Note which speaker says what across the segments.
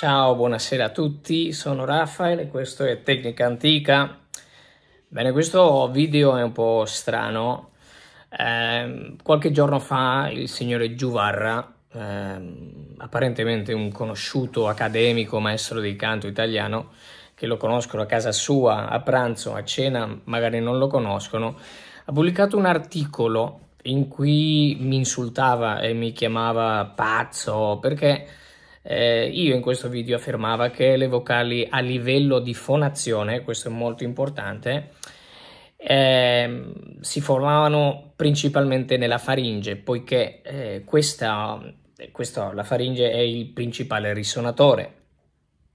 Speaker 1: Ciao, buonasera a tutti, sono Raffaele e questo è Tecnica Antica. Bene, questo video è un po' strano. Eh, qualche giorno fa il signore Giuvarra, eh, apparentemente un conosciuto accademico maestro di canto italiano, che lo conoscono a casa sua, a pranzo, a cena, magari non lo conoscono, ha pubblicato un articolo in cui mi insultava e mi chiamava pazzo perché eh, io in questo video affermavo che le vocali a livello di fonazione, questo è molto importante, eh, si formavano principalmente nella faringe, poiché eh, questa, questa, la faringe è il principale risonatore.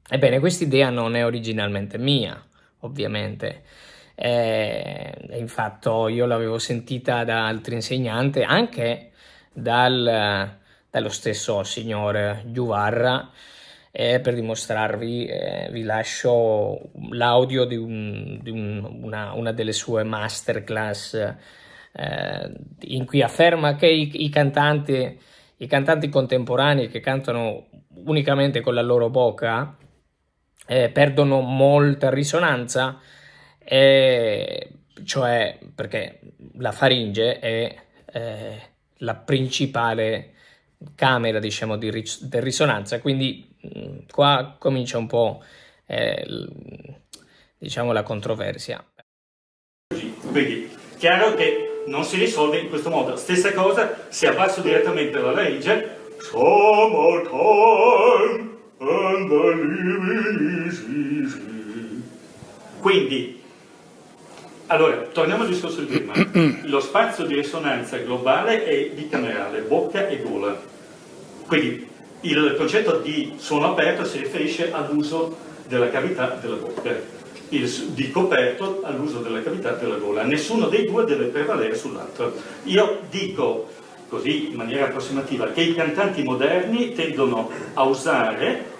Speaker 1: Ebbene, questa idea non è originalmente mia, ovviamente. Eh, infatti io l'avevo sentita da altri insegnanti, anche dal dallo stesso signor Giuvarra e per dimostrarvi eh, vi lascio l'audio di, un, di un, una, una, delle sue masterclass eh, in cui afferma che i, i, cantanti, i cantanti contemporanei che cantano unicamente con la loro bocca eh, perdono molta risonanza, eh, cioè perché la faringe è eh, la principale camera diciamo, di, ris- di risonanza, quindi mh, mm, qua comincia un po' eh, l- diciamo, la controversia. Quindi, chiaro che non si risolve in questo modo. Stessa cosa se abbasso direttamente la legge. Quindi allora, torniamo al discorso di prima. Lo spazio di risonanza globale è bicamerale, bocca e gola. Quindi il concetto di suono aperto si riferisce all'uso della cavità della bocca, il, di coperto all'uso della cavità della gola. Nessuno dei due deve prevalere sull'altro. Io dico così in maniera approssimativa che i cantanti moderni tendono a usare,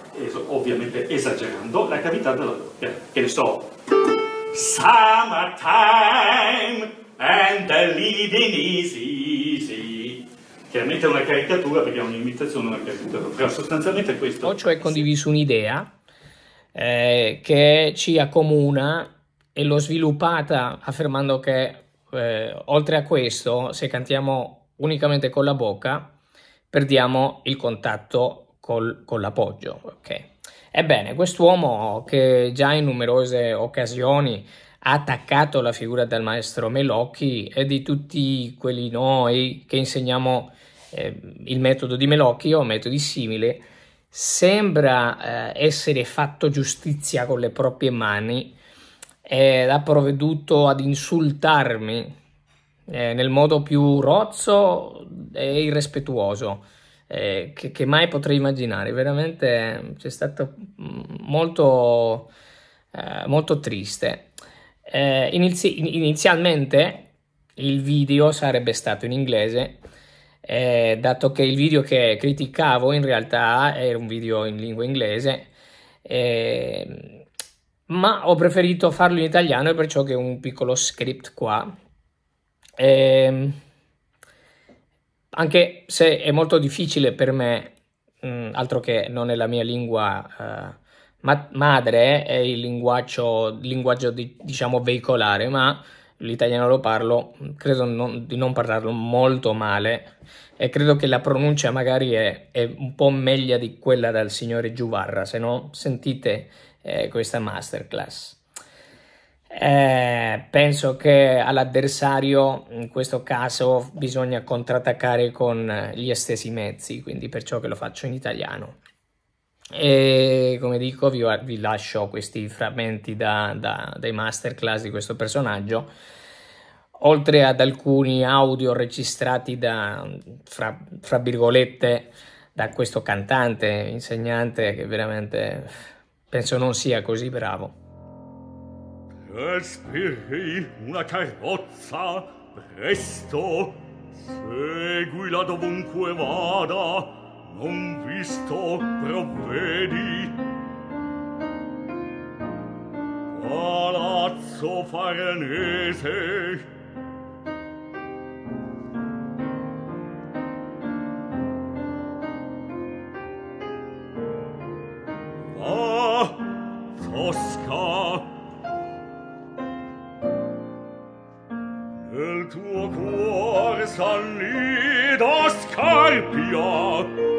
Speaker 1: ovviamente esagerando, la cavità della bocca. Che ne so, Summertime and the living is easy. Chiaramente è una caricatura perché è un'imitazione, una caricatura, però sostanzialmente questo. Ho cioè condiviso un'idea eh, che ci accomuna e l'ho sviluppata affermando che eh, oltre a questo, se cantiamo unicamente con la bocca, perdiamo il contatto col, con l'appoggio. Okay? Ebbene, quest'uomo che già in numerose occasioni ha attaccato la figura del maestro Melocchi e di tutti quelli noi che insegniamo eh, il metodo di Melocchi o metodi simili, sembra eh, essere fatto giustizia con le proprie mani ed ha provveduto ad insultarmi eh, nel modo più rozzo e irrispettuoso eh, che, che, mai potrei immaginare. Veramente mm, c'è stato mm, molto, eh, molto triste. Eh, inizi- inizialmente il video sarebbe stato in inglese, eh, dato che il video che criticavo in realtà era un video in lingua inglese ehm, ma ho preferito farlo in italiano e perciò che un piccolo script qua. Ehm, anche se è molto difficile per me, mh, mm, altro che non è la mia lingua eh, ma- madre, è il linguaggio, linguaggio di, diciamo veicolare, ma l'italiano lo parlo, credo non, di non parlarlo molto male e credo che la pronuncia magari è, è un po' meglio di quella del signore Giuvarra, se no sentite eh, questa masterclass. Eh, penso che all'avversario in questo caso bisogna contrattaccare con gli stessi mezzi, quindi perciò che lo faccio in italiano. E come dico, vi, vi lascio questi frammenti da, da, dai masterclass di questo personaggio, oltre ad alcuni audio registrati da, fra, fra virgolette, da questo cantante, insegnante che veramente penso non sia così bravo. Esperi una carrozza presto Seguila la dovunque vada Non visto provvedi Palazzo Farnese Tosca Ah, Tosca il tuo cuore s'annida scarpia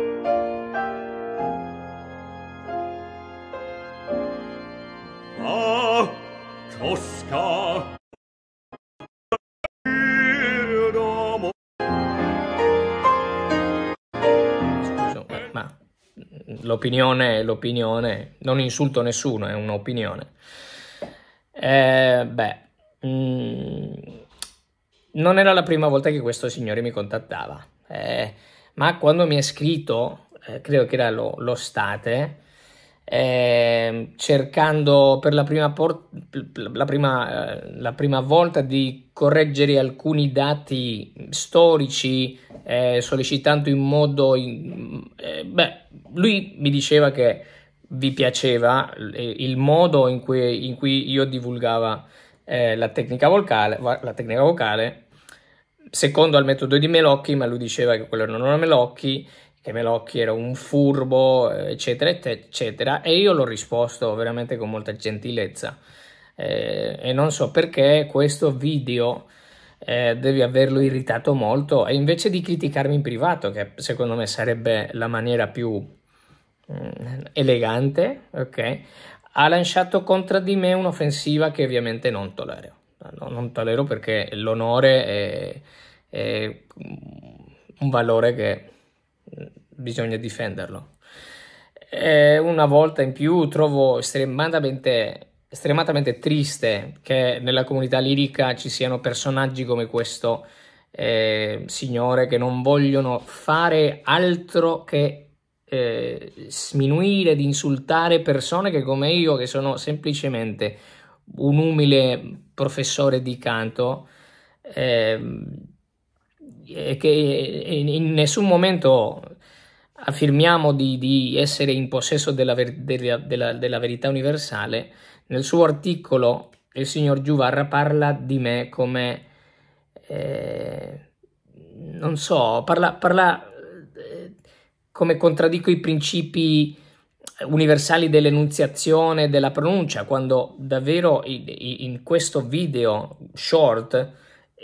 Speaker 1: l'opinione è l'opinione, non insulto nessuno, è un'opinione. Eh, beh, mh, mm, non era la prima volta che questo signore mi contattava, eh, ma quando mi ha scritto, eh, credo che era lo, lo state, eh, cercando per la prima, por- la, prima, eh, la prima, volta di correggere alcuni dati storici, eh, sollecitando in modo... In, eh, beh, lui mi diceva che vi piaceva il modo in cui, in cui io divulgava la tecnica vocale, la tecnica vocale secondo al metodo di Melocchi, ma lui diceva che quello non era Melocchi, che Melocchi era un furbo, eh, eccetera, eccetera, e io l'ho risposto veramente con molta gentilezza. Eh, e non so perché questo video eh, devi averlo irritato molto e invece di criticarmi in privato, che secondo me sarebbe la maniera più mm, elegante, ok? Ha lanciato contro di me un'offensiva che ovviamente non tollero. No, non tollero perché l'onore è è un valore che bisogna difenderlo. E una volta in più trovo estremamente, estremamente, triste che nella comunità lirica ci siano personaggi come questo eh, signore che non vogliono fare altro che eh, sminuire ed insultare persone che come io, che sono semplicemente un umile professore di canto, eh, che in nessun momento affermiamo di, di essere in possesso della, ver- della, della, della verità universale, nel suo articolo il signor Giuvarra parla di me come, eh, non so, parla, parla eh, come contraddico i principi universali dell'enunziazione della pronuncia, quando davvero in, in questo video short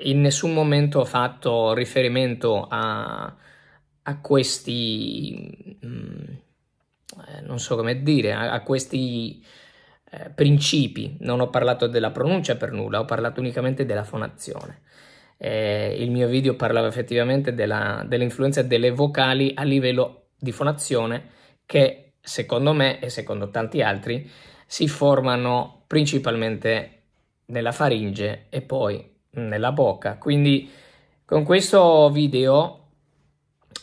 Speaker 1: in nessun momento ho fatto riferimento a, a questi, mh, mm, eh, non so come dire, a, a questi eh, principi. Non ho parlato della pronuncia per nulla, ho parlato unicamente della fonazione. Eh, il mio video parlava effettivamente della, dell'influenza delle vocali a livello di fonazione che secondo me e secondo tanti altri si formano principalmente nella faringe e poi nella bocca. Quindi con questo video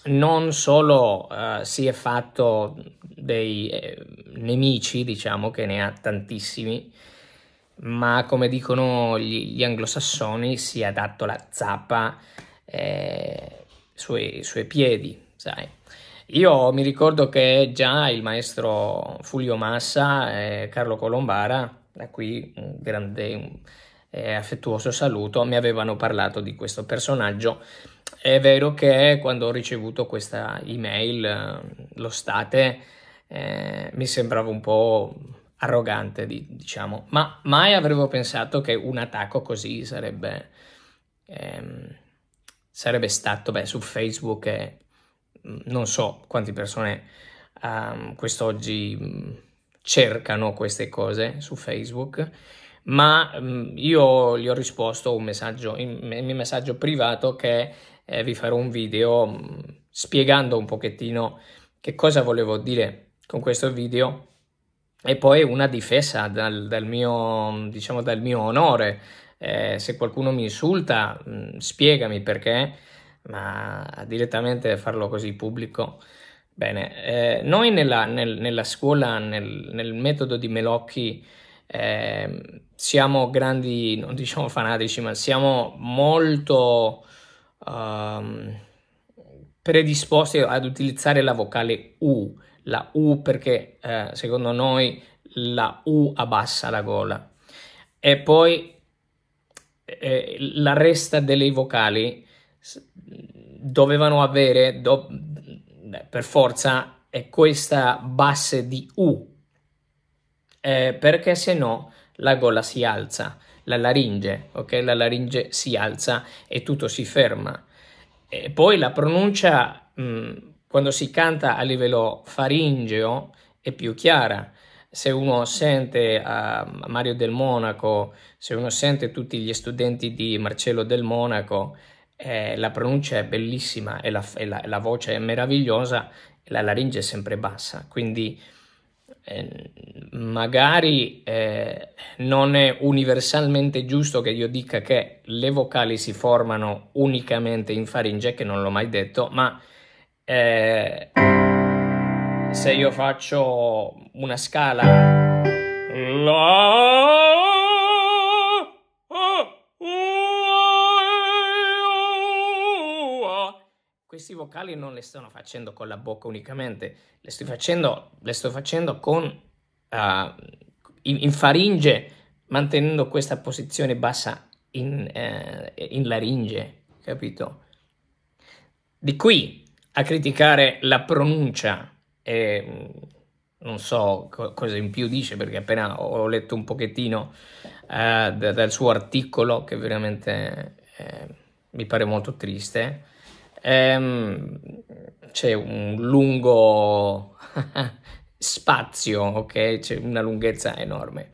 Speaker 1: non solo uh, si è fatto dei eh, nemici, diciamo che ne ha tantissimi, ma come dicono gli, gli anglosassoni si è dato la zappa eh, sui, sui piedi, sai. Io mi ricordo che già il maestro Fulvio Massa e eh, Carlo Colombara, da qui un grande... Un, e affettuoso saluto mi avevano parlato di questo personaggio. È vero che quando ho ricevuto questa email, eh, lo state, eh, mi sembrava un po' arrogante, diciamo, ma mai avevo pensato che un attacco così sarebbe, ehm, sarebbe stato beh, su Facebook e eh, non so quante persone um, quest'oggi mm, cercano queste cose su Facebook ma mm, io gli ho risposto un messaggio, il mio messaggio privato che eh, vi farò un video mm, spiegando un pochettino che cosa volevo dire con questo video e poi una difesa dal, dal, mio, mm, diciamo, dal mio, onore. Eh, se qualcuno mi insulta, mh, spiegami perché, ma direttamente farlo così pubblico. Bene, eh, noi nella, nel, nella scuola, nel, nel, metodo di Melocchi, eh, siamo grandi, non diciamo fanatici, ma siamo molto um, predisposti ad utilizzare la vocale U, la U perché eh, secondo noi la U abbassa la gola e poi eh, la resta delle vocali dovevano avere do, per forza questa base di U eh, perché se no la gola si alza, la laringe, ok? La laringe si alza e tutto si ferma. E poi la pronuncia mh, mm, quando si canta a livello faringeo è più chiara. Se uno sente uh, Mario del Monaco, se uno sente tutti gli studenti di Marcello del Monaco, eh, la pronuncia è bellissima e la, e la, la voce è meravigliosa, la laringe è sempre bassa. Quindi Ehm, magari eh, non è universalmente giusto che io dica che le vocali si formano unicamente in faringe, che non l'ho mai detto, ma eh, se io faccio una scala... La... quali non le sto facendo con la bocca unicamente, le sto facendo, le sto facendo con, uh, in, in, faringe, mantenendo questa posizione bassa in, uh, in laringe, capito? Di qui a criticare la pronuncia, e mm, non so co- cosa in più dice perché appena ho letto un pochettino uh, eh, d- dal suo articolo che veramente eh, mi pare molto triste ehm, c'è un lungo spazio, ok? C'è una lunghezza enorme.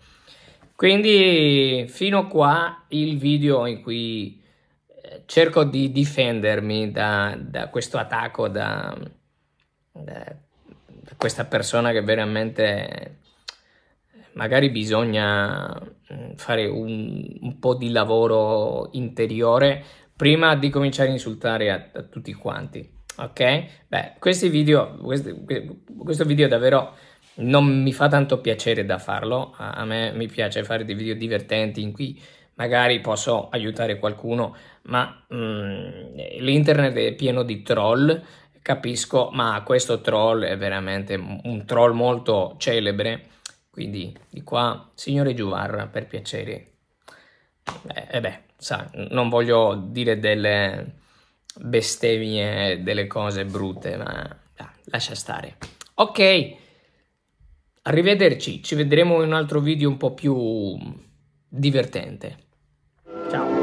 Speaker 1: Quindi fino a qua il video in cui eh, cerco di difendermi da, da questo attacco, da, da, questa persona che veramente magari bisogna mm, fare un, un po' di lavoro interiore prima di cominciare a insultare a, a tutti quanti, ok? Beh, questi video, questi, questo video davvero non mi fa tanto piacere da farlo, a, a me mi piace fare dei video divertenti in cui magari posso aiutare qualcuno, ma mm, l'internet è pieno di troll, capisco, ma questo troll è veramente un troll molto celebre, quindi di qua, signore Giuvarra, per piacere. E eh, eh beh, beh sa, non voglio dire delle bestemmie, delle cose brutte, ma ah, lascia stare. Ok, arrivederci, ci vedremo in un altro video un po' più divertente. Ciao.